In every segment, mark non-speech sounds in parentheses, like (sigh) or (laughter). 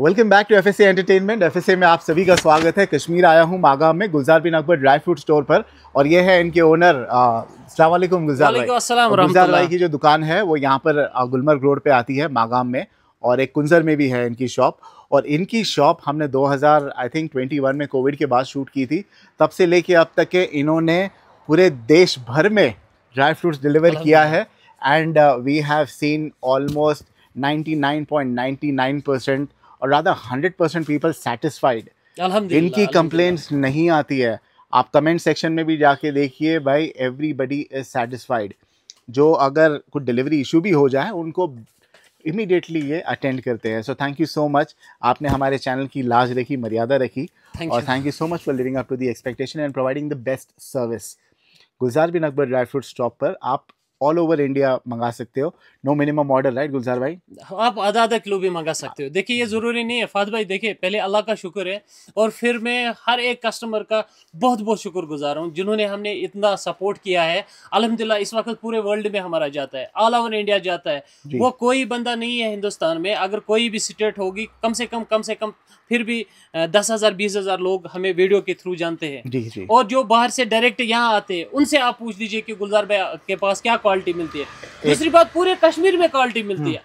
Welcome back to F S entertainment F में आप सभी का स्वागत है कश्मीर आया हूँ मागा में Gulzar bin Akbar dry fruit store पर और ये है इनके ओनर असलम गुलजार भाई गुलजार भाई की जो दुकान है वो यहाँ पर गुलमर्ग रोड पे आती है मागाम में और एक कुंजर में भी है इनकी शॉप और इनकी शॉप हमने 2000 आई थिंक 21 में कोविड के बाद शूट की थी तब से लेके अब तक के इन्होंने पूरे देश भर में ड्राई फ्रूट्स डिलीवर किया है and we have seen almost 99.99 percent और राधा हंड्रेड परसेंट पीपल सेटिस्फाइड इनकी कंप्लेन नहीं आती है आप कमेंट सेक्शन में भी जाके देखिए भाई एवरीबडी इज सेटिस्फाइड जो अगर कुछ डिलीवरी इशू भी हो जाए उनको इमीडिएटली ये अटेंड करते हैं so thank you so much आपने हमारे चैनल की लाज रखी मर्यादा रखी thank और thank you so much for living up to the expectation and providing the best service Gulzar bin Akbar dry fruit stop पर आप ऑल ओवर इंडिया मंगा सकते हो no minimum order right Gulzar भाई आप आधा आधा किलो भी मंगा सकते हो देखिए ये ज़रूरी नहीं है फाद भाई देखिए पहले अल्लाह का शुक्र है और फिर मैं हर एक कस्टमर का बहुत बहुत शुक्र गुजार हूँ जिन्होंने हमने इतना सपोर्ट किया है अलहमदिल्ला इस वक्त पूरे वर्ल्ड में हमारा जाता है ऑल ओवर इंडिया जाता है वो कोई बंदा नहीं है हिंदुस्तान में अगर कोई भी स्टेट होगी कम से कम कम से कम फिर भी दस हज़ार बीस हज़ार लोग हमें वीडियो के थ्रू जानते हैं और जो बाहर से डायरेक्ट यहाँ आते हैं उनसे आप पूछ लीजिए कि गुलजार भाई के पास क्या क्वालिटी मिलती है दूसरी बात पूरे कश्मीर में क्वालिटी मिलती है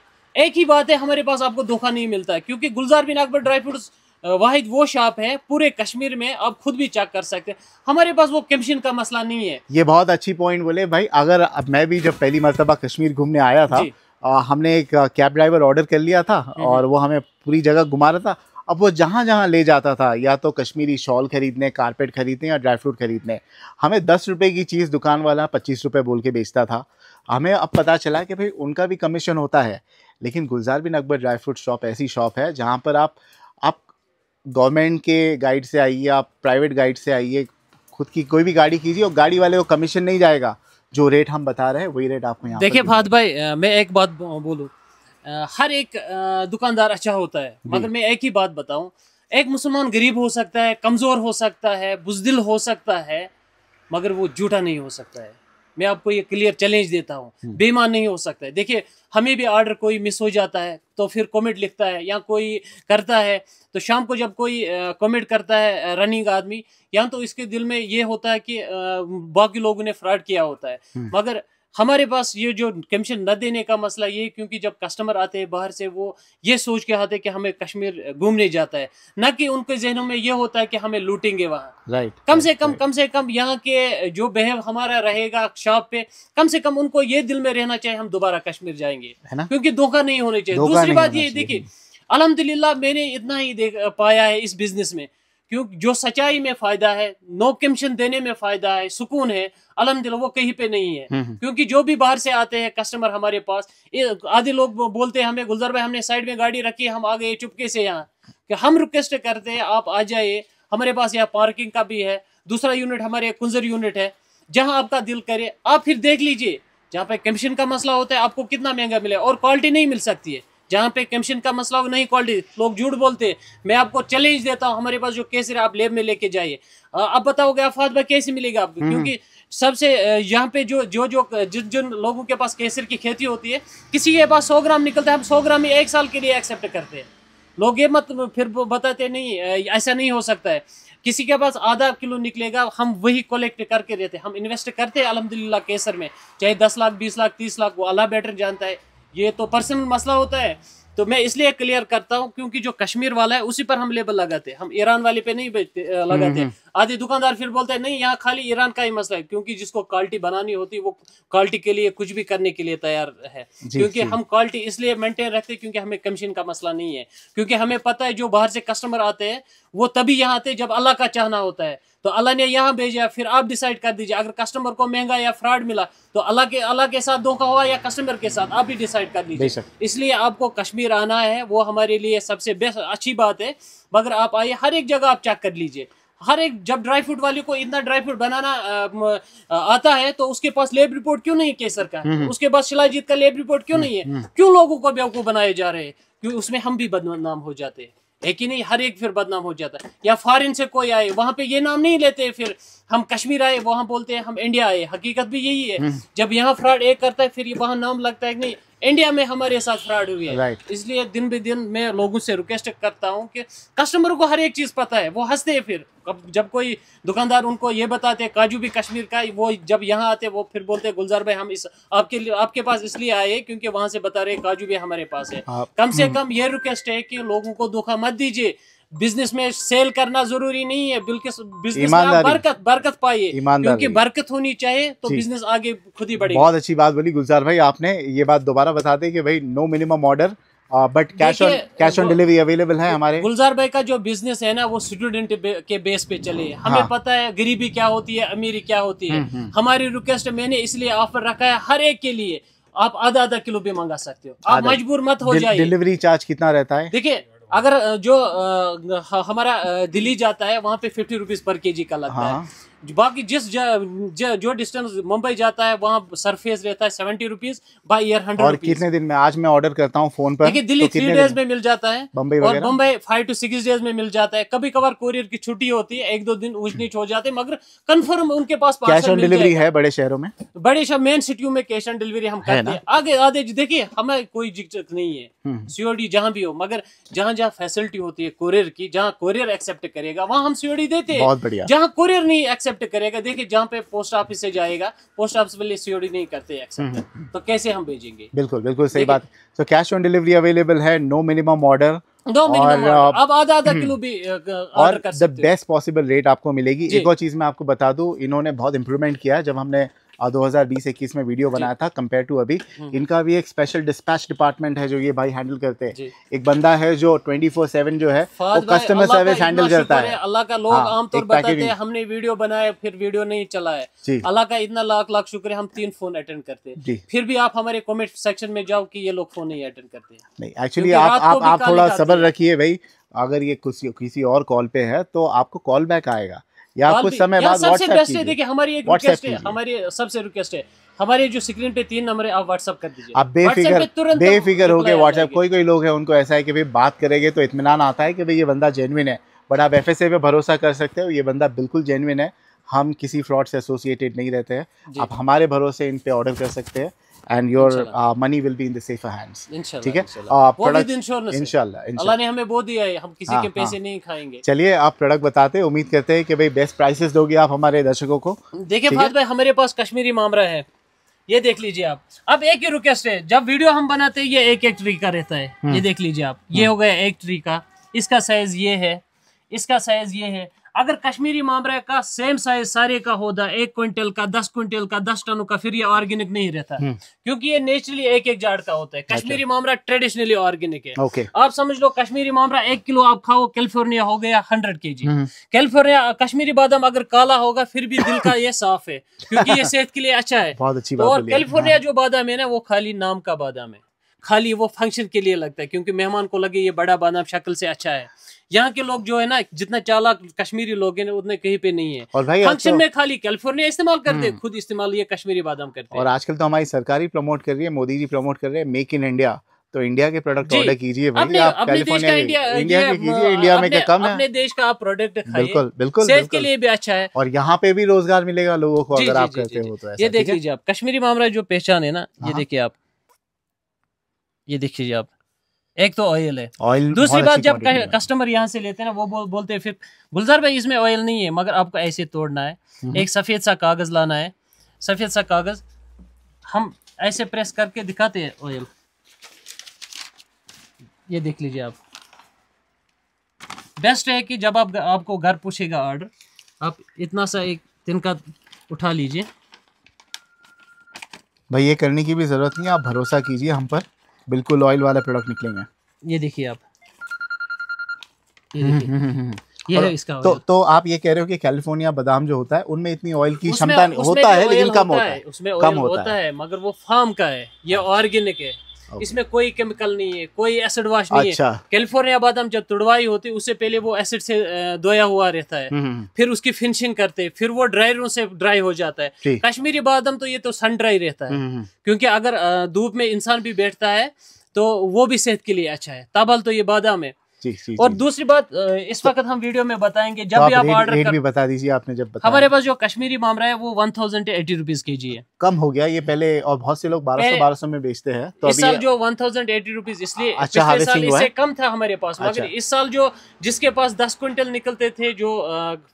एक ही बात है हमारे पास आपको धोखा नहीं मिलता है क्योंकि गुलजार बिन अकबर ड्राई फ्रूट्स वाहिद वो शॉप है पूरे कश्मीर में आप खुद भी चेक कर सकते हैं हमारे पास वो कमीशन का मसला नहीं है ये बहुत अच्छी पॉइंट बोले भाई अगर मैं भी जब पहली मरतबा कश्मीर घूमने आया था आ, हमने एक कैब ड्राइवर ऑर्डर कर लिया था हम्म, हम्म। और वो हमें पूरी जगह घुमा रहा था अब वो जहाँ जहाँ ले जाता था या तो कश्मीरी शॉल खरीदने कारपेट खरीदने या ड्राई फ्रूट खरीदने हमें दस रुपये की चीज़ दुकान वाला पच्चीस रुपये बोल के बेचता था हमें अब पता चला कि भाई उनका भी कमीशन होता है लेकिन Gulzar bin Akbar dry fruit shop ऐसी शॉप है जहाँ पर आप आप गवर्नमेंट के गाइड से आइए आप प्राइवेट गाइड से आइए खुद की कोई भी गाड़ी कीजिए और गाड़ी वाले को कमीशन नहीं जाएगा जो रेट हम बता रहे हैं वही रेट आपको यहाँ देखिए फात भाई मैं एक बात बोलूँ हर एक दुकानदार अच्छा होता है मगर मैं एक ही बात बताऊँ एक मुसलमान गरीब हो सकता है कमज़ोर हो सकता है बुजदिल हो सकता है मगर वो झूठा नहीं हो सकता है मैं आपको ये क्लियर चैलेंज देता हूँ हम्म। बेमान नहीं हो सकता है देखिए हमें भी ऑर्डर कोई मिस हो जाता है तो फिर कमेंट लिखता है या कोई करता है तो शाम को जब कोई कमेंट करता है रनिंग आदमी या तो इसके दिल में ये होता है कि बाकी लोगों ने फ्रॉड किया होता है हम्म। मगर हमारे पास ये जो कमीशन न देने का मसला ये क्योंकि जब कस्टमर आते हैं बाहर से वो ये सोच के आते हैं कि हमें कश्मीर घूमने जाता है ना कि उनके जहनों में ये होता है कि हमें लूटेंगे वहाँ right, कम right, से कम right. कम से कम यहाँ के जो बेहव हमारा रहेगा शॉप पे कम से कम उनको ये दिल में रहना चाहिए हम दोबारा कश्मीर जाएंगे क्योंकि धोखा नहीं होना चाहिए दूसरी बात ये देखिए अलहमदिल्ला मैंने इतना ही देख पाया है इस बिजनेस में क्योंकि जो सच्चाई में फायदा है नो कमीशन देने में फायदा है सुकून है अलहमदिल्ला वो कहीं पे नहीं है हम्म, हम्म। क्योंकि जो भी बाहर से आते हैं कस्टमर हमारे पास आधे लोग बोलते हैं हमें गुलजार भाई हमने साइड में गाड़ी रखी हम आ गए चुपके से यहाँ कि हम रिक्वेस्ट करते हैं आप आ जाइए हमारे पास यहाँ पार्किंग का भी है दूसरा यूनिट हमारे कुंजर यूनिट है जहाँ आपका दिल करे आप फिर देख लीजिए जहाँ पे कमीशन का मसला होता है आपको कितना महंगा मिले और क्वालिटी नहीं मिल सकती है जहाँ पे कमीशन का मसला हो नहीं क्वालिटी लोग झूठ बोलते मैं आपको चैलेंज देता हूँ हमारे पास जो केसर आप लेब में लेके जाइए अब बताओगे अफवाद भाई कैसे मिलेगा आपको हम्म। क्योंकि सबसे यहाँ पे जो जो जो जिन जिन लोगों के पास केसर की खेती होती है किसी के पास सौ ग्राम निकलता है हम सौ ग्राम ही एक साल के लिए एक्सेप्ट करते हैं लोग ये मत फिर बताते नहीं ऐसा नहीं हो सकता है किसी के पास आधा किलो निकलेगा हम वही कलेक्ट करके देते हम इन्वेस्ट करते हैं अलहमदिल्ला केसर में चाहे दस लाख बीस लाख तीस लाख वो अला बेटर जानता है ये तो पर्सनल मसला होता है तो मैं इसलिए क्लियर करता हूँ क्योंकि जो कश्मीर वाला है उसी पर हम लेबल लगाते हैं हम ईरान वाले पे नहीं लगाते हम्म, हम्म। आधे दुकानदार फिर बोलते हैं नहीं यहाँ खाली ईरान का ही मसला है क्योंकि जिसको क्वालिटी बनानी होती है वो क्वालिटी के लिए कुछ भी करने के लिए तैयार है क्योंकि हम क्वालिटी इसलिए मेंटेन रखते हैं क्योंकि हमें कमीशन का मसला नहीं है क्योंकि हमें पता है जो बाहर से कस्टमर आते हैं वो तभी यहाँ आते जब अल्लाह का चाहना होता है तो अल्लाह ने यहाँ भेजा फिर आप डिसाइड कर दीजिए अगर कस्टमर को महंगा या फ्रॉड मिला तो अल्लाह के अल्लाह के साथ धोखा हुआ या कस्टमर के साथ आप भी डिसाइड कर लीजिए इसलिए आपको कश्मीर आना है वो हमारे लिए सबसे बेस्ट अच्छी बात है मगर आप आइए हर एक जगह आप चेक कर लीजिए हर एक जब ड्राई फ्रूट वाले को इतना ड्राई फ्रूट बनाना आता है तो उसके पास लेब रिपोर्ट क्यों नहीं है केसर का हम्म, हम्म। उसके पास शिलाजीत का लेब रिपोर्ट क्यों हम्म, नहीं है क्यों लोगों को बेवकूफ़ बनाए जा रहे हैं क्योंकि उसमें हम भी बदनाम हो जाते हैं है कि नहीं हर एक फिर बदनाम हो जाता है या फॉरेन से कोई आए वहाँ पे ये नाम नहीं लेते फिर हम कश्मीर आए वहाँ बोलते हैं हम इंडिया आए हकीकत भी यही है हम्म। जब यहाँ फ्रॉड एक करता है फिर ये वहाँ नाम लगता है कि नहीं इंडिया में हमारे साथ फ्रॉड हुई है right. इसलिए दिन ब दिन मैं लोगों से रिक्वेस्ट करता हूँ कि कस्टमर को हर एक चीज़ पता है वो हंसते हैं फिर जब कोई दुकानदार उनको ये बताते हैं काजू भी कश्मीर का वो जब यहाँ आते वो फिर बोलते गुलजार भाई हम इस आपके लिए आपके पास इसलिए आए क्योंकि वहाँ से बता रहे काजू भी हमारे पास है कम से हम्म। कम ये रिक्वेस्ट है कि लोगों को धोखा मत दीजिए बिजनेस में सेल करना जरूरी नहीं है बिल्कुल बिजनेस में बरकत बरकत पाइए क्योंकि बरकत होनी चाहिए तो बिजनेस आगे खुद ही बढ़ेगा बहुत अच्छी बात बोली गुलजार भाई आपने ये बात दोबारा बता दें कि भाई no minimum order but cash on cash on delivery available है हमारे गुलजार भाई का जो बिजनेस है ना वो स्टूडेंट के बेस पे चले हाँ। हमें हाँ। पता है गरीबी क्या होती है अमीरी क्या होती है हम्म, हम्म। हमारी रिक्वेस्ट मैंने इसलिए ऑफर रखा है हर एक के लिए आप आधा आधा किलो भी मंगा सकते हो आप मजबूर मत हो जाए डिलीवरी चार्ज कितना रहता है देखिये अगर जो हमारा दिल्ली जाता है वहाँ पे फिफ्टी रुपीज पर के जी का लगता हाँ। है बाकी जिस ज, ज, जो डिस्टेंस मुंबई जाता है वहाँ सरफेस रहता है seventy rupees by air hundred और कितने दिन में आज मैं ऑर्डर करता हूँ फोन पर देखिए दिल्ली थ्री तो डेज में मिल जाता है बम्बई और Mumbai five to six days में मिल जाता है कभी कभार कोरियर की छुट्टी होती है एक दो दिन नीच हो जाते मगर कन्फर्म उनके पास कैश ऑन डिलीवरी है बड़े शहरों में बड़े शहर मेन सिटियों में कैश ऑन डिलीवरी हम करते हैं आगे आधे देखिए हमें कोई दिक्कत नहीं है सीओडी हम्म। जहाँ भी हो मगर जहाँ जहाँ फैसिलिटी होती है कोरियर की जहाँ कोरियर एक्सेप्ट करेगा वहाँ हम सीओडी देते हैं जहाँ कोरियर नहीं एक्सेप्ट एक्सेप्ट करेगा देखिए जहाँ पे पोस्ट ऑफिस से जाएगा पोस्ट ऑफिस वाले सीओडी नहीं करते एक्सेप्ट हम्म, हम्म। तो कैसे हम भेजेंगे बिल्कुल बिल्कुल सही बात तो कैश ऑन डिलीवरी अवेलेबल है नो मिनिमम ऑर्डर और uh, अब आधा आधा हम्म। किलो भी uh, और द बेस्ट पॉसिबल रेट आपको मिलेगी एक और चीज मैं आपको बता दू इन्होंने बहुत इम्प्रूवमेंट किया जब हमने और 2020-21 में वीडियो बनाया था कंपेयर टू अभी हम्म, हम्म। इनका भी एक स्पेशल डिस्पैच डिपार्टमेंट है जो ये भाई हैंडल करते हैं एक बंदा है जो 24/7 जो है वो कस्टमर सर्विस हैंडल करता है अल्लाह का लोग हाँ, आमतौर बताते हैं हमने वीडियो बनाया फिर वीडियो नहीं चला है अल्लाह का इतना लाख लाख शुक्रिया हम तीन फोन अटेंड करते हैं फिर भी आप हमारे कॉमेंट सेक्शन में जाओ की ये लोग फोन नहीं अटेंड करते नहीं एक्चुअली आप थोड़ा सबर रखिए भाई अगर ये किसी और कॉल पे है तो आपको कॉल बैक आएगा या कुछ समय बाद सबसे बेस्ट है देखिए हमारी एक रिक्वेस्ट है हमारी सबसे रिक्वेस्ट है हमारे जो स्क्रीन पे तीन नंबर है आप व्हाट्सअप कर दीजिए आप बेफिक्र बेफिक्र हो गए व्हाट्सएप कोई कोई लोग हैं उनको ऐसा है कि भाई बात करेंगे तो इतमान आता है कि भाई ये बंदा जेनविन है बट आप एफ पे भरोसा कर सकते हो ये बंदा बिल्कुल जेनविन है हम किसी फ्रॉड से एसोसिएटेड नहीं रहते हैं आप हमारे भरोसे इन पे ऑर्डर कर सकते हैं and your money will be in the safe hands ठीक है इंशाल्लाह uh, ने हमें वो दिया है हम किसी हाँ, के पैसे हाँ। नहीं खाएंगे चलिए आप प्रोडक्ट बताते हैं उम्मीद करते हैं कि भाई बेस्ट प्राइसेस दोगे आप हमारे दर्शकों को देखिए फाज भाई हमारे पास कश्मीरी मामरा है ये देख लीजिए आप अब एक ही रिक्वेस्ट है जब वीडियो हम बनाते हैं ये एक एक ट्री का रहता है ये हम्म। देख लीजिए आप ये हम्म। हो गया एक ट्री का इसका साइज ये है इसका साइज ये है अगर कश्मीरी मामरा का सेम साइज सारे का होता एक क्विंटल का दस क्विंटल का दस टनों का फिर ये ऑर्गेनिक नहीं रहता हम्म। क्योंकि ये नेचुरली एक एक जाड़ का होता है अच्छा। कश्मीरी मामरा ट्रेडिशनली ऑर्गेनिक है okay. आप समझ लो कश्मीरी मामरा एक किलो आप खाओ कैलिफोर्निया हो गया हंड्रेड के जी कैलिफोर्निया कश्मीरी बादाम अगर काला होगा फिर भी दिल का ये साफ है क्योंकि ये (laughs) सेहत के लिए अच्छा है और कैलिफोर्निया हाँ। जो बादाम है ना वो खाली नाम का बादाम है खाली वो फंक्शन के लिए लगता है क्योंकि मेहमान को लगे ये बड़ा बादाम शक्ल से अच्छा है यहाँ के लोग जो है ना जितना चालाक कश्मीरी लोग हैं उतने कहीं पे नहीं है फंक्शन तो- में खाली कैलिफोर्निया इस्तेमाल करते हैं हम्म। खुद इस्तेमाल ये कश्मीरी बादाम करते हैं और आजकल तो हमारी सरकार ही प्रमोट कर रही है मोदी जी प्रमोट कर रहे हैं मेक इन इंडिया तो इंडिया के प्रोडक्ट ऑर्डर कीजिए भाई आप कैलिफोर्निया इंडिया इंडिया के कीजिए इंडिया में क्या कम है अपने देश का आप प्रोडक्ट बिल्कुल बिल्कुल सेहत के लिए भी अच्छा है और यहाँ पे भी रोजगार मिलेगा लोगों को अगर आप करते हो तो ये देख लीजिए आप कश्मीरी मामला जो पहचान है ना ये हाँ। देखिए आप ये देख लीजिए आप एक तो ऑयल है ऑयल दूसरी बात जब कस्टमर यहाँ से लेते हैं ना वो बोल, बोलते हैं फिर गुलजार भाई इसमें ऑयल नहीं है मगर आपको ऐसे तोड़ना है हम्म। एक सफ़ेद सा कागज़ लाना है सफ़ेद सा कागज़ हम ऐसे प्रेस करके दिखाते हैं ऑयल ये देख लीजिए आप बेस्ट है कि जब आप आपको घर पूछेगा ऑर्डर आप इतना सा एक दिन का उठा लीजिए भाई ये करने की भी ज़रूरत नहीं आप भरोसा कीजिए हम पर बिल्कुल ऑयल वाला प्रोडक्ट निकलेंगे ये देखिए आप ये हम्म, हम्म, हम्म, ये है इसका तो तो आप ये कह रहे हो कि कैलिफोर्निया बादाम जो होता है उनमें इतनी ऑयल की क्षमता होता है लेकिन कम होता है उसमें कम होता है मगर वो फार्म का है ये ऑर्गेनिक हाँ। है okay. इसमें कोई केमिकल नहीं है कोई एसिड वॉश नहीं अच्छा। है कैलिफोर्निया बादाम जब तुड़वाई होती उससे पहले वो एसिड से धोया हुआ रहता है हम्म, हम्म। फिर उसकी फिनिशिंग करते हैं फिर वो ड्रायरों से ड्राई हो जाता है कश्मीरी बादाम तो ये तो सन ड्राई रहता है हम्म, क्योंकि अगर धूप में इंसान भी बैठता है तो वो भी सेहत के लिए अच्छा है ताबल तो ये बादाम है और दूसरी बात इस तो वक्त हम वीडियो में बताएंगे जब तो भी आप, ऑर्डर भी बता दीजिए आपने जब हमारे पास जो कश्मीरी मामरा है वो one thousand eighty rupees K जी है कम हो गया ये पहले और बहुत से लोग बारह सौ बारह सौ में बेचते हैं तो इस साल जो वन थाउजेंड एटी रुपीज इसलिए अच्छा, कम था हमारे पास मगर अच्छा। इस साल जो जिसके पास दस क्विंटल निकलते थे जो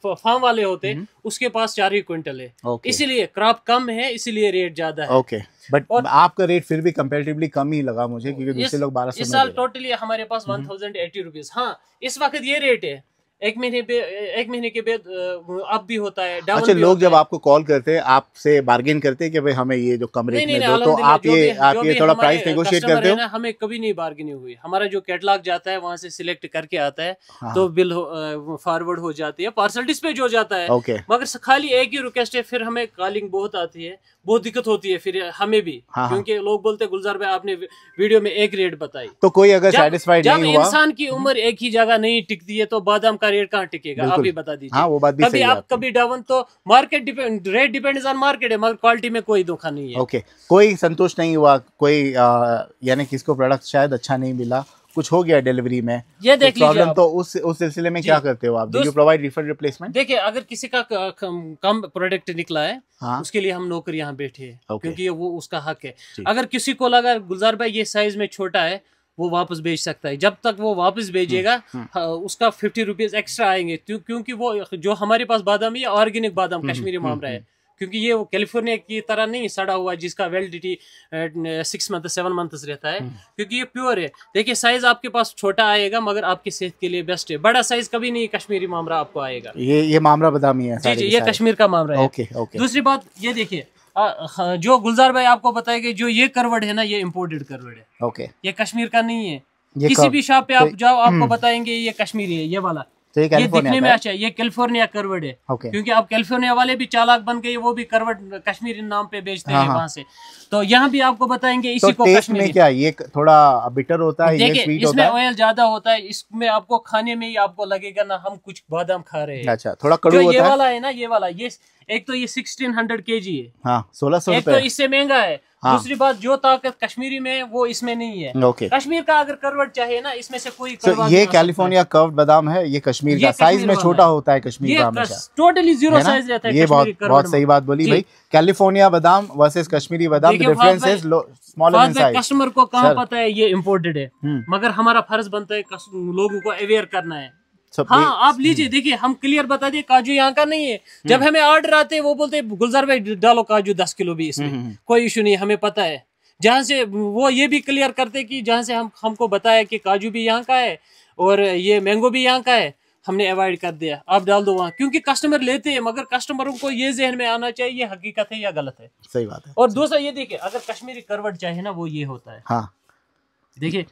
फार्म वाले होते हम्म। उसके पास चार ही क्विंटल है okay. इसीलिए क्रॉप कम है इसीलिए रेट ज्यादा है ओके okay. बट आपका रेट फिर भी कंपेरेटिवली कम ही लगा मुझे क्योंकि दूसरे लोग बारह इस साल टोटली हमारे पास वन थाउजेंड एटी रुपीज हाँ इस वक्त ये रेट है एक महीने एक महीने के बाद अब भी होता है अच्छा लोग जब आपको कॉल करते हैं आपसे बार्गेन करते हैं कि भाई हमें ये जो कम रेट में दो तो आप ये आप ये थोड़ा प्राइस नेगोशिएट करते हो हमें कभी नहीं बार्गेनिंग हुई हमारा जो कैटलॉग जाता है वहाँ से सिलेक्ट करके आता है हाँ, तो बिल हाँ। फॉरवर्ड हो जाती है पार्सल डिस्पेच हो जाता है मगर खाली एक ही रिक्वेस्ट है फिर हमें कॉलिंग बहुत आती है बहुत दिक्कत होती है फिर हमें भी हाँ, क्योंकि लोग बोलते गुलजार भाई आपने वीडियो में एक रेट बताई तो कोई अगर सेटिस्फाइड नहीं हुआ इंसान की हम्म। उम्र एक ही जगह नहीं टिकती है तो बादाम आपका रेट कहाँ टिकेगा आप ही बता दीजिए हाँ, वो बात भी कभी आप कभी डाउन तो market depend rate depend on market है मगर क्वालिटी में कोई धोखा नहीं है ओके कोई संतोष नहीं हुआ कोई यानी किसको प्रोडक्ट शायद अच्छा नहीं मिला कुछ हो गया डिलीवरी में ये देख प्रॉब्लम तो उस उस सिलसिले में क्या करते हो आप यू प्रोवाइड रिफंड रिप्लेसमेंट देखिए अगर किसी का कम प्रोडक्ट निकला है हाँ? उसके लिए हम नौकर यहाँ बैठे हैं okay. क्योंकि वो उसका हक है अगर किसी को लगा गुलजार भाई ये साइज में छोटा है वो वापस भेज सकता है जब तक वो वापस भेजेगा हम्म, हम्म। हाँ, उसका फिफ्टी रुपीज़ एक्स्ट्रा आएंगे तो क्योंकि वो जो हमारे पास बादाम ये ऑर्गेनिक बादाम हम्म, कश्मीरी मामरा है क्योंकि ये कैलिफोर्निया की तरह नहीं सड़ा हुआ जिसका validity six month seven months रहता है क्योंकि ये प्योर है देखिए साइज आपके पास छोटा आएगा मगर आपकी सेहत के लिए बेस्ट है बड़ा साइज कभी नहीं कश्मीरी मामरा आपको आएगा ये ये मामरा बदामी है जी जी ये कश्मीर का मामरा है ओके ओके दूसरी बात ये देखिए जो गुलजार भाई आपको बताया कि जो ये करवट है ना ये इम्पोर्टेड करवट है ओके ये कश्मीर का नहीं है किसी भी शॉप पे आप तो जाओ आपको हम्म। बताएंगे ये कश्मीरी है ये वाला तो ये, ये दिखने में अच्छा है ये कैलिफोर्निया करवट है okay. क्योंकि अब कैलिफोर्निया वाले भी चालाक बन गए वो भी करवट कश्मीरी नाम पे बेचते हाँ, हैं हाँ। वहाँ से तो यहाँ भी आपको बताएंगे तो इसी तो को कश्मीरी में क्या ये थोड़ा बिटर होता है देखिए इसमें ऑयल ज्यादा होता है इसमें आपको खाने में ही आपको लगेगा ना हम कुछ बादाम खा रहे हैं अच्छा थोड़ा ये वाला है ना ये वाला ये एक तो ये सिक्सटीन हंड्रेड के जी है हाँ, सोलह सौ एक तो इससे महंगा है हाँ। दूसरी बात जो ताकत कश्मीरी में वो इसमें नहीं है ओके। कश्मीर का अगर करवट चाहिए ना इसमें से कोई so, ये कैलिफोर्निया कर्व बादाम है ये कश्मीर का साइज में छोटा होता है कश्मीर का टोटली जीरो साइज रहता है ये बहुत बहुत सही बात बोली भाई कैलिफोर्निया बादाम वर्सेस कश्मीरी बादाम difference is smaller size customer को कहा पता है ये इम्पोर्टेड है हम्म। मगर हमारा फर्ज बनता है लोगों को अवेयर करना है हाँ आप लीजिए हम्म। देखिए हम क्लियर बता दिए काजू यहाँ का नहीं है जब हम्म। हमें ऑर्डर आते वो बोलते गुलजार भाई डालो काजू दस किलो भी इसमें हम्म, कोई इशू नहीं हमें पता है जहाँ से वो ये भी क्लियर करते कि जहाँ से हम हमको बताया कि काजू भी यहाँ का है और ये मैंगो भी यहाँ का है हमने अवॉइड कर दिया आप डाल दो वहाँ क्योंकि कस्टमर लेते हैं मगर कस्टमरों को ये जहन में आना चाहिए ये हकीकत है या गलत है सही बात है और दूसरा ये देखिए अगर कश्मीरी करवट चाहे ना वो ये होता है हाँ देखिये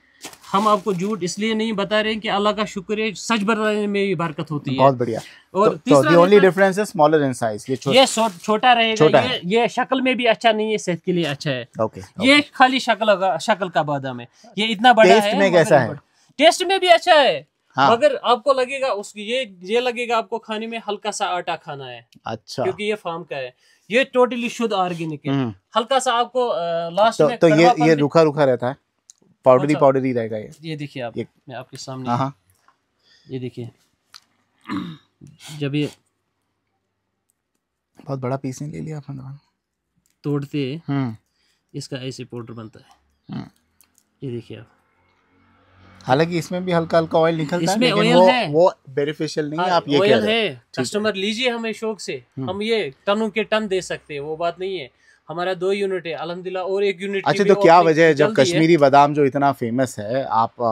हम आपको झूठ इसलिए नहीं बता रहे हैं कि अल्लाह का शुक्र है सच बताने में भी बरकत होती है बहुत बढ़िया और तो, तो डिफरेंस स्मॉलर इन साइज ये छोटा ये छोटा रहेगा ये ये शक्ल में भी अच्छा नहीं है सेहत के लिए अच्छा है ओके ये खाली शक्ल शक्ल का बादाम है ये इतना बड़ा है में कैसा है टेस्ट में भी अच्छा है हाँ। मगर आपको लगेगा उस ये ये लगेगा आपको खाने में हल्का सा आटा खाना है अच्छा क्योंकि ये फार्म का है ये टोटली शुद्ध ऑर्गेनिक है हम्म। हल्का सा आपको लास्ट तो, में तो ये ये रुखा रुखा रहता है पाउडरी अच्छा। पाउडरी रहेगा ये ये देखिए आप ये मैं आपके सामने हाँ, हाँ। ये देखिए जब ये बहुत बड़ा पीस नहीं ले लिया आपने तो। तोड़ते हम्म। इसका ऐसे पाउडर बनता है हम्म। ये देखिए आप हालांकि इसमें भी हल्का हल्का ऑयल निकलता इसमें है लेकिन वो है। वो बेनिफिशियल नहीं है हाँ, आप ये कह रहे हैं कस्टमर लीजिए हमें शौक से हम्म। हम ये टनों के टन दे सकते हैं वो बात नहीं है हमारा दो यूनिट है अलहमदिल्ला और एक यूनिट अच्छा तो क्या वजह है जब कश्मीरी बादाम जो इतना फेमस है आप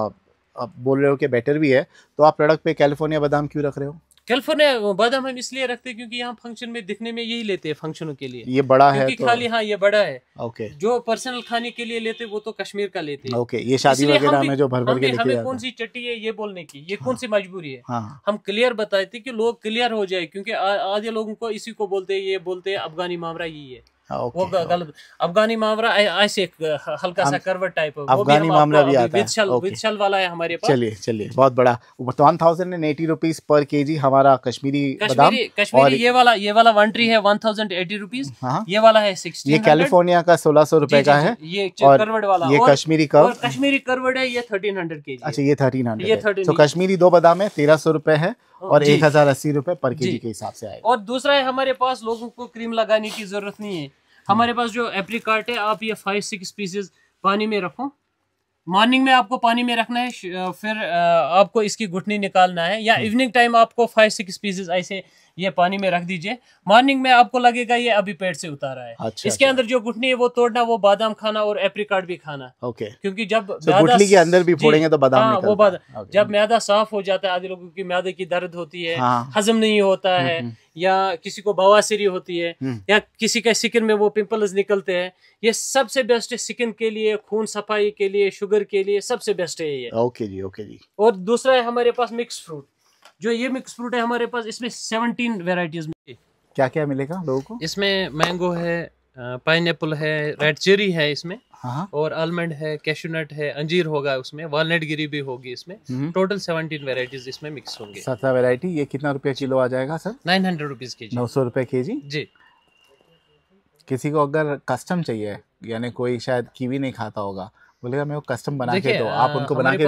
बोल रहे हो कि बेटर भी है तो आप प्रोडक्ट पे कैलिफोर्निया बादाम क्यों रख रहे हो कैलिफोर्निया बादाम हम इसलिए रखते हैं क्योंकि यहाँ फंक्शन में दिखने में यही लेते हैं फंक्शनों के लिए ये बड़ा है तो... खाली हाँ ये बड़ा है ओके जो पर्सनल खाने के लिए लेते वो तो कश्मीर का लेते हैं ओके ये शादी वगैरह में जो भर भर के हमें कौन सी चट्टी है ये बोलने की ये हाँ। कौन सी मजबूरी है हाँ। हम क्लियर बताते की लोग क्लियर हो जाए क्यूँकी आधे लोगों को इसी को बोलते है ये बोलते है अफगानी मामला यही है अफगानी मामला ऐसे एक हल्का सा करवट टाइप अफगानी मामला भी आता है वाला है हमारे पास चलिए चलिए बहुत बड़ा one thousand and eighty rupees पर के जी हमारा कश्मीरी कश्मीरी ये वाला ये वाला वन ट्री है वन थाउजेंड एटी रुपीज ये वाला है ये कैलिफोर्निया का सोलह सौ रुपए का है ये करवट वाला ये कश्मीरी कर्व कश्मीरी करवट है ये थर्टीन हंड्रेड के अच्छा ये थर्टीन हंड्रेड तो कश्मीरी दो बादाम है तेरह सौ रुपए है और एक हजार अस्सी रुपए पर के जी के हिसाब से आएगा और दूसरा है हमारे पास लोगों को क्रीम लगाने की जरूरत नहीं है हमारे पास जो एप्रिकाट है आप ये फाइव सिक्स पीसेज पानी में रखो मॉर्निंग में आपको पानी में रखना है फिर आपको इसकी घुटनी निकालना है या इवनिंग टाइम हम्म। आपको फाइव सिक्स पीसेज ऐसे ये पानी में रख दीजिए मॉर्निंग में आपको लगेगा ये अभी पेड़ से उतारा है अच्छा, अच्छा। इसके अच्छा। अंदर जो घुटनी है वो तोड़ना वो बादाम खाना और एप्रीकाट भी खाना ओके क्योंकि जब so, के अंदर भी फोड़ेंगे तो बादाम हाँ, वो बाद जब मैदा साफ हो जाता है आदि लोगों की मैदे की दर्द होती है हाँ। हजम नहीं होता है हम्म, हम्म। या किसी को बवासिरी होती है हम्म। या किसी के स्किन में वो पिंपल्स निकलते हैं ये सबसे बेस्ट है स्किन के लिए खून सफाई के लिए शुगर के लिए सबसे बेस्ट है ये ओके जी ओके जी और दूसरा है हमारे पास मिक्स फ्रूट जो ये मिक्स फ्रूट है हमारे पास इसमें सेवनटीन वेराइटीज क्या क्या मिलेगा लोगों को इसमें मैंगो है पाइन है रेड चेरी है इसमें हाँ? हाँ। और आलमंड है कैशूनट है अंजीर होगा उसमें वालनट गिरी भी होगी इसमें टोटल सेवनटीन वेराइटीज इसमें मिक्स होंगे सत्रह वेराइटी ये कितना रुपया किलो आ जाएगा sir nine hundred rupees K जी नौ सौ रुपए के जी जी किसी को अगर कस्टम चाहिए यानी कोई शायद कीवी नहीं खाता होगा बोलेगा मेरे को कस्टम बना के दो आप उनको बना के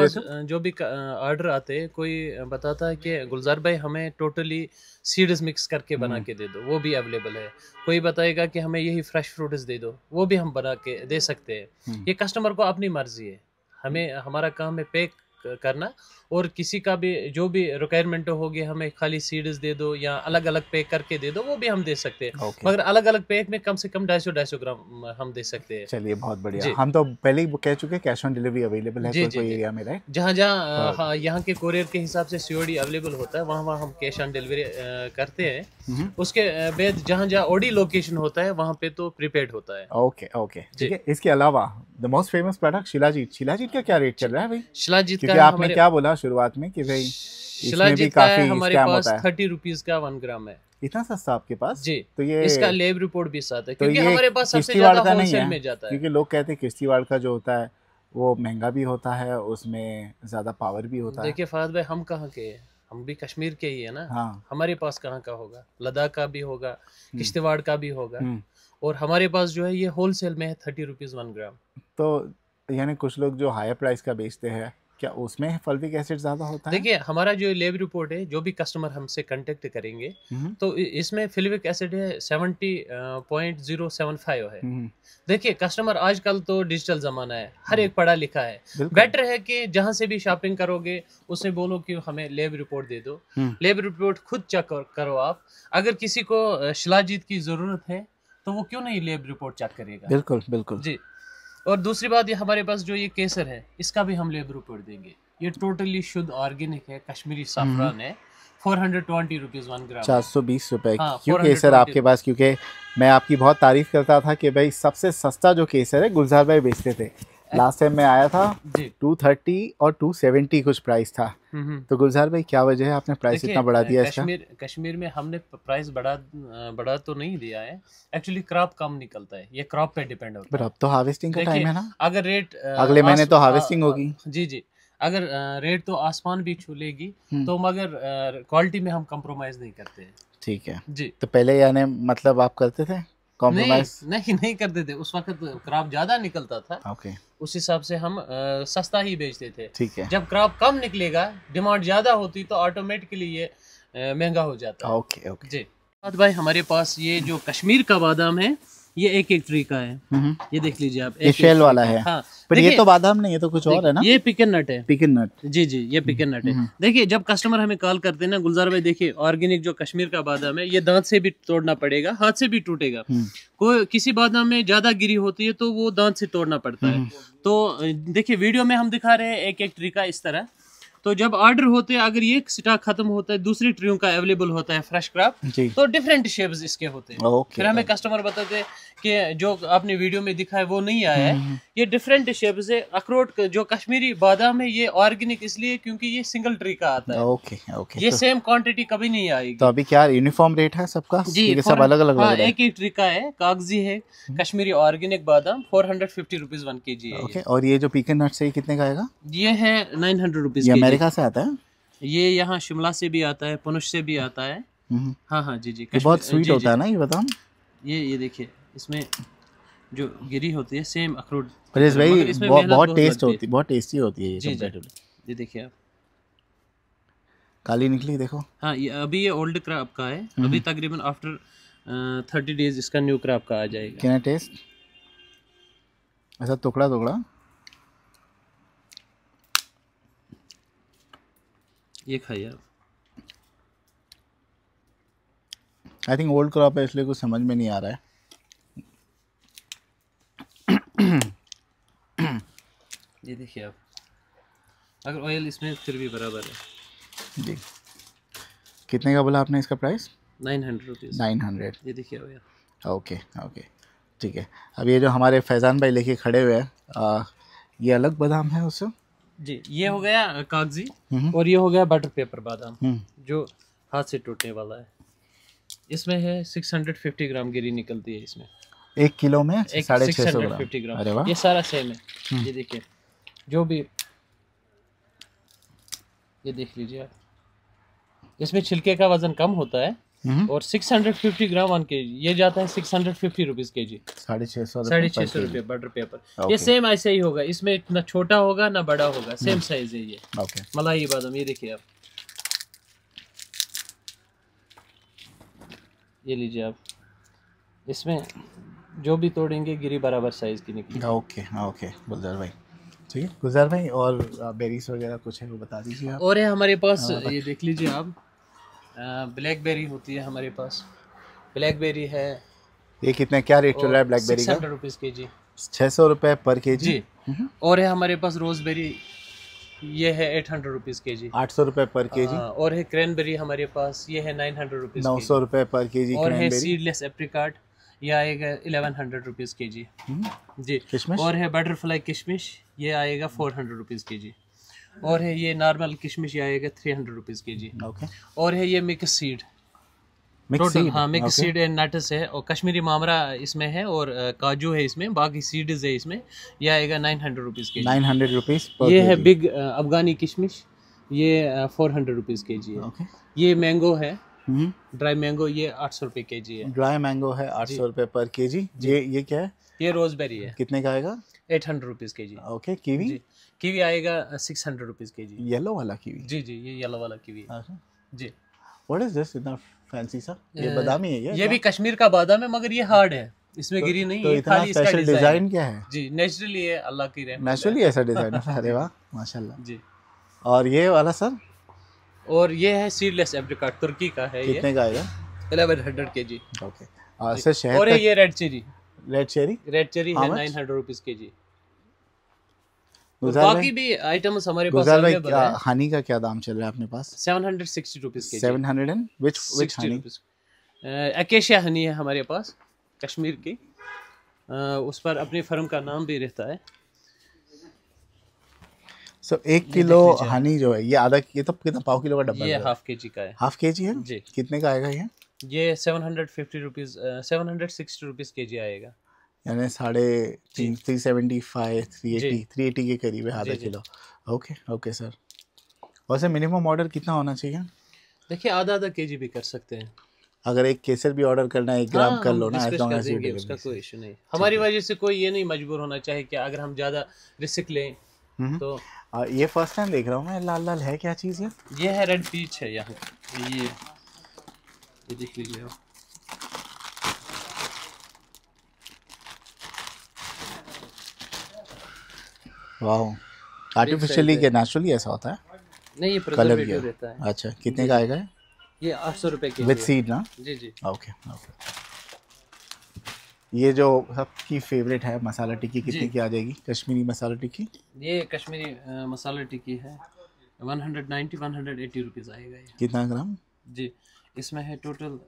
जो भी ऑर्डर आते कोई बताता है कि गुलजार भाई हमें टोटली सीड्स मिक्स करके बना हम्म। के दे दो वो भी अवेलेबल है कोई बताएगा कि हमें यही फ्रेश फ्रूट्स दे दो वो भी हम बना के दे सकते हैं हम्म। ये कस्टमर को अपनी मर्जी है हमें हमारा काम है पैक करना और किसी का भी जो भी रिक्वायरमेंट होगी हमें खाली सीड्स दे दो या अलग अलग पैक करके दे दो वो भी हम दे सकते हैं okay. मगर अलग अलग पैक में कम से कम ढाई सौ ढाई सौ ग्राम हम दे सकते हैं चलिए बहुत बढ़िया हम तो पहले ही कह चुके हैं कैश ऑन डिलीवरी अवेलेबल है जी, जी, एरिया में जहाँ जहाँ हाँ। हाँ, हाँ, यहाँ के कोरियर के हिसाब से सीओडी अवेलेबल होता है वहाँ वहाँ हम कैश ऑन डिलीवरी करते हैं हम्म। उसके बाद जहाँ जहाँ ओडी लोकेशन होता है वहाँ पे तो प्रीपेड होता है ओके ओके ठीक है इसके अलावा the most famous product shilajit shilajit का क्या रेट चल रहा है भाई शिलाजीत का आपने क्या बोला शुरुआत में कि भाई इसमें भी काफी हमारे पास थर्टी रुपीज का वन ग्राम है इतना सस्ता आपके पास जी तो ये इसका लेब रिपोर्ट भी साथ है तो क्योंकि हमारे पास सबसे ज्यादा होलसेल में जाता है क्योंकि लोग कहते हैं किश्तीवाड़ का जो होता है वो महंगा भी होता है उसमें ज्यादा पावर भी होता है देखिए फरहद भाई हम कहाँ के हैं हम भी कश्मीर के ही है ना हाँ। हमारे पास कहाँ का होगा लद्दाख का भी होगा हम्म। किश्तवाड़ का भी होगा हम्म। और हमारे पास जो है ये होलसेल में है थर्टी रुपीज वन ग्राम तो यानी कुछ लोग जो हायर प्राइस का बेचते हैं क्या उसमें फल्विक एसिड ज़्यादा होता है देखिए हमारा जो लेब रिपोर्ट है जो भी कस्टमर हमसे कंटेक्ट करेंगे हम्म। तो इसमें फिल्विक एसिड है seventy point zero seven five है हम्म। देखिए कस्टमर आजकल तो डिजिटल ज़माना है हर हम्म। एक पढ़ा लिखा है बेटर है कि जहाँ से भी शॉपिंग करोगे उसे बोलो कि हमें लेब रिपोर्ट दे दो लेब रिपोर्ट खुद चेक करो आप अगर किसी को शिलाजीत की ज़रूरत है तो वो क्यों नहीं लेब रिपोर्ट चेक करेगा बिल्कुल बिल्कुल जी और दूसरी बात ये हमारे पास जो ये केसर है इसका भी हम लेबर ऊपर देंगे ये टोटली शुद्ध ऑर्गेनिक है कश्मीरी साफरान हम्म। है four hundred twenty rupees one gram चार सौ बीस रुपए हाँ, क्यों केसर आपके पास क्योंकि मैं आपकी बहुत तारीफ़ करता था कि भाई सबसे सस्ता जो केसर है गुलजार भाई बेचते थे लास्ट टाइम मैं आया था टू थर्टी और टू सेवेंटी कुछ प्राइस था तो गुलजार भाई क्या वजह है आपने प्राइस इतना बढ़ा दिया कश्मीर कश्मीर में हमने प्राइस बढ़ा बढ़ा तो नहीं दिया है एक्चुअली क्रॉप कम निकलता है ये क्रॉप पे डिपेंड होता है अब तो हार्वेस्टिंग का टाइम है ना अगर रेट अगले महीने तो हार्वेस्टिंग होगी जी जी अगर रेट तो आसमान भी छू लेगी हम्म। तो मगर क्वालिटी में हम कम्प्रोमाइज नहीं करते ठीक है जी तो पहले यानी मतलब आप करते थे नहीं, नहीं नहीं करते थे उस वक्त क्रॉप ज्यादा निकलता था ओके उस हिसाब से हम आ, सस्ता ही बेचते थे ठीक है जब क्रॉप कम निकलेगा डिमांड ज्यादा होती तो ऑटोमेटिकली ये महंगा हो जाता ओके ओके जी भाई हमारे पास ये जो कश्मीर का बादाम है ये एक एक ट्री का है हम्म। ये देख लीजिए आप ये शेल वाला है हाँ, पर ये तो बादाम नहीं है तो कुछ और है ना ये पिकन नट है पिकन नट जी जी ये पिकन हम्म। नट है हम्म। देखिए जब कस्टमर हमें कॉल करते हैं ना गुलजार भाई देखिए ऑर्गेनिक जो कश्मीर का बादाम है ये दांत से भी तोड़ना पड़ेगा हाथ से भी टूटेगा कोई किसी बादाम में ज्यादा गिरी होती है तो वो दांत से तोड़ना पड़ता है तो देखिये वीडियो में हम दिखा रहे हैं एक एक ट्री का इस तरह तो जब ऑर्डर होते हैं अगर ये स्टॉक खत्म होता है दूसरी ट्रियों का अवेलेबल होता है फ्रेश क्रॉप तो डिफरेंट शेप्स इसके होते हैं फिर हमें कस्टमर बताते हैं कि जो आपने वीडियो में दिखा है वो नहीं आया है हम्म, हम्म। ये डिफरेंट शेप्स है अखरोट जो कश्मीरी बादाम है ये ऑर्गेनिक इसलिए क्योंकि ये सिंगल ट्री का आता है ओके ओके ये सेम तो- क्वांटिटी कभी नहीं आएगी तो अभी क्या यूनिफॉर्म रेट है सबका जी सब अलग अलग हाँ, एक ही ट्री का है कागजी है हम्म। कश्मीरी ऑर्गेनिक बादाम four hundred fifty rupees one K G और ये जो पीके नट्स है कितने का आएगा ये है नाइन हंड्रेड रुपीज अमेरिका से आता है ये यहाँ शिमला से भी आता है पुनुष से भी आता है हम्म। हाँ हाँ जी जी ये बहुत स्वीट जी, होता जी, है ना ये बताओ ये ये देखिए इसमें जो गिरी होती है सेम अखरोट परेश भाई बहुत टेस्ट तो होती है बहुत टेस्टी होती है ये ये देखिए आप काली निकली देखो हाँ ये अभी ये ओल्ड क्रॉप का है हम्म। अभी तकरीबन आफ्टर थर्टी डेज इसका न्यू क्रॉप का आ जाएगा क्या टेस्ट ऐसा टुकड़ा टुकड़ा ये खाइए आप आई थिंक ओल्ड क्रॉप है इसलिए कुछ समझ में नहीं आ रहा है ये देखिए आप अगर ऑयल इसमें फिर भी बराबर है जी कितने का बोला आपने इसका price nine hundred rupees nine hundred ये देखिए भैया ओके ओके ठीक है अब ये जो हमारे फैज़ान भाई लेके खड़े हुए हैं ये अलग बादाम है उससे जी ये हो गया कागजी हम्म। और ये हो गया बटर पेपर बादाम हम्म। जो हाथ से टूटने वाला है इसमें है 650 ग्राम गिरी निकलती है इसमें एक किलो में साढ़े छह सौ ग्राम अरे ये सारा सेम है हम्म। ये देखिए जो भी ये देख लीजिए आप इसमें छिलके का वज़न कम होता है हम्म। और 650 ग्राम वन के ये जाता है 650 हंड्रेड फिफ्टी रुपीज़ के जी साढ़े छह सौ साढ़े छह सौ रुपये बटर पेपर ये सेम ऐसे ही होगा इसमें ना छोटा होगा ना बड़ा होगा सेम हम्म। साइज़ है ये मलाई बादाम ये देखिए आप ये लीजिए आप इसमें जो भी तोड़ेंगे गिरी बराबर साइज़ की निकली ओके हाँ ओके गुलजार भाई ठीक है गुलजार भाई और बेरीज वगैरह कुछ है वो बता दीजिए और है हमारे पास हाँ, ये देख लीजिए आप ब्लैकबेरी होती है हमारे पास ब्लैकबेरी है ये कितने क्या रेट चल रहा है ब्लैकबेरी का रुपीज़ के जी छः सौ रुपये पर के जी, जी। और है हमारे पास रोजबेरी ये है एट हंड्रेड रुपीज़ के जी आठ सौ रुपये पर के जी और है क्रैनबेरी हमारे पास ये है नाइन हंड्रेड रुपीज़ नौ सौ रुपये पर के जी और है सीडलेस एप्रिकाट ये आएगा इलेवन हंड्रेड रुपीज़ के जी जी और है बटरफ्लाई किशमिश ये आएगा four hundred rupees K G और है ये नॉर्मल किशमिश आएगा थ्री हंड्रेड रुपीज़ के जी okay. और है ये मिक्स सीड हाँ मिक्स सीड एंड नट्स है और कश्मीरी मामरा इसमें है और काजू है इसमें बाकी सीड्स है इसमें यह आएगा नाइन हंड्रेड रुपीज़ के नाइन हंड्रेड रुपीज़ ये है बिग अफगानी किशमिश ये फोर हंड्रेड रुपीज़ के जी है ये मैंगो है ड्राई हम्म। मैंगो ये आठ सौ रुपए के जी है ड्राई मैंगो है आठ सौ रुपए पर के जी ये ये क्या है ये रोजबेरी है कितने का आएगा eight hundred rupees K G okay kiwi kiwi आएगा six hundred rupees K G yellow वाला कीवी जी जी ये येलो वाला कीवी अच्छा। जी व्हाट इज दिस इतना फैंसी सा ये बादामी है ये ये भी कश्मीर का बादाम है मगर ये हार्ड है इसमें तो, गिरी नहीं तो है खाली इसका डिजाइन क्या है जी नेचुरली है अल्लाह की रहमत नेचुरली ऐसा डिजाइन है अरे वाह माशाल्लाह जी और ये वाला सर और ये है सीडलेस एप्रिकॉट तुर्की का है कितने का आएगा 1100 केजी ओके और सर शहद और ये red chilli red cherry red cherry है nine hundred rupees K G बाकी भी आइटम्स हमारे पास भाई हनी का क्या दाम चल रहा है अपने पास सेवन हंड्रेड सिक्सटी रुपीज के seven hundred and which which honey acacia honey है हमारे पास कश्मीर की आ, उस पर अपनी फर्म का नाम भी रहता है सो so, एक किलो हनी जो है ये आधा ये तो कितना पाव किलो का डब्बा ये हाफ के जी का है हाफ के जी है जी कितने का आएगा ये ये seven hundred fifty rupees seven hundred sixty rupees K G आएगा यानी साढ़े three seventy five three eighty three eighty के करीब है आधा किलो ओके ओके सर और सर मिनिमम ऑर्डर कितना होना चाहिए देखिए आधा आधा के जी भी कर सकते हैं अगर एक केसर भी ऑर्डर करना है एक ग्राम हाँ, कर लो ना उसका कोई इशू नहीं हमारी वजह से कोई ये नहीं मजबूर होना चाहिए कि अगर हम ज़्यादा रिस्क लें तो आ, ये फर्स्ट टाइम देख रहा हूँ मैं लाल लाल है क्या चीज़ ये ये है रेड पीच है यहाँ ये ये देख लीजिए आप वाह आर्टिफिशियली के नेचुरली ऐसा होता है नहीं ये कलर किया रहता है अच्छा कितने का आएगा ये आठ सौ रुपये विद सीड ना जी जी ओके ओके ये जो सबकी फेवरेट है मसाला टिक्की कितने की आ जाएगी कश्मीरी मसाला टिक्की ये कश्मीरी आ, मसाला टिक्की है 190 180 रुपीस आएगा ये कितना ग्राम जी इसमें है total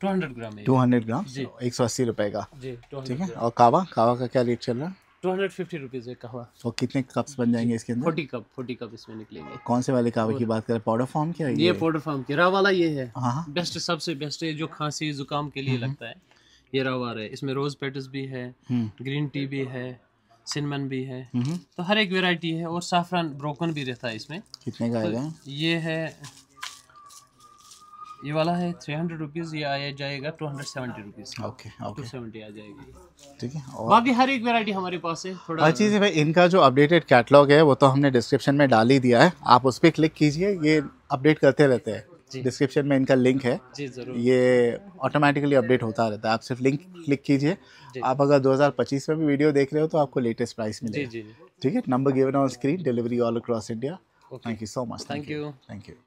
two hundred gram two hundred gram एक सौ अस्सी रुपए का जी ठीक है और कावा कावा का क्या रेट चल रहा है टू हंड्रेड फिफ्टी रुपीज़ है कावा तो कितने कप्स बन जाएंगे इसके अंदर फोर्टी कप फोर्टी कप इसमें निकलेंगे कौन से वाले कावे की बात करें पाउडर फॉर्म क्या है ये पाउडर फॉर्म की वाला ये है बेस्ट हाँ, हाँ। सबसे बेस्ट है जो खांसी जुकाम के लिए हम्म, हम्म। लगता है ये राह है इसमें रोज पेटस भी है ग्रीन हम्म। टी भी है सिनमन भी है हम्म। तो हर एक वेराइटी है और साफरान ब्रोकन भी रहता है इसमें कितने का तो आएगा तो ये है ये वाला है थ्री हंड्रेड रुपीज़ ये आया जाएगा two hundred seventy rupees okay two seventy आ जाएगी ठीक है बाकी हर एक वेरायटी हमारे पास है थोड़ा अच्छी चीज़ भाई इनका जो अपडेटेड कैटलॉग है वो तो हमने डिस्क्रिप्शन में डाल ही दिया है आप उस पर क्लिक कीजिए ये अपडेट करते रहते हैं डिस्क्रिप्शन में इनका लिंक है जी जरूर ये ऑटोमेटिकली अपडेट होता रहता है आप सिर्फ लिंक क्लिक कीजिए आप अगर 2025 में भी वीडियो देख रहे हो तो आपको लेटेस्ट प्राइस मिलेगा ठीक है number given on screen delivery all across India thank you so much thank you thank you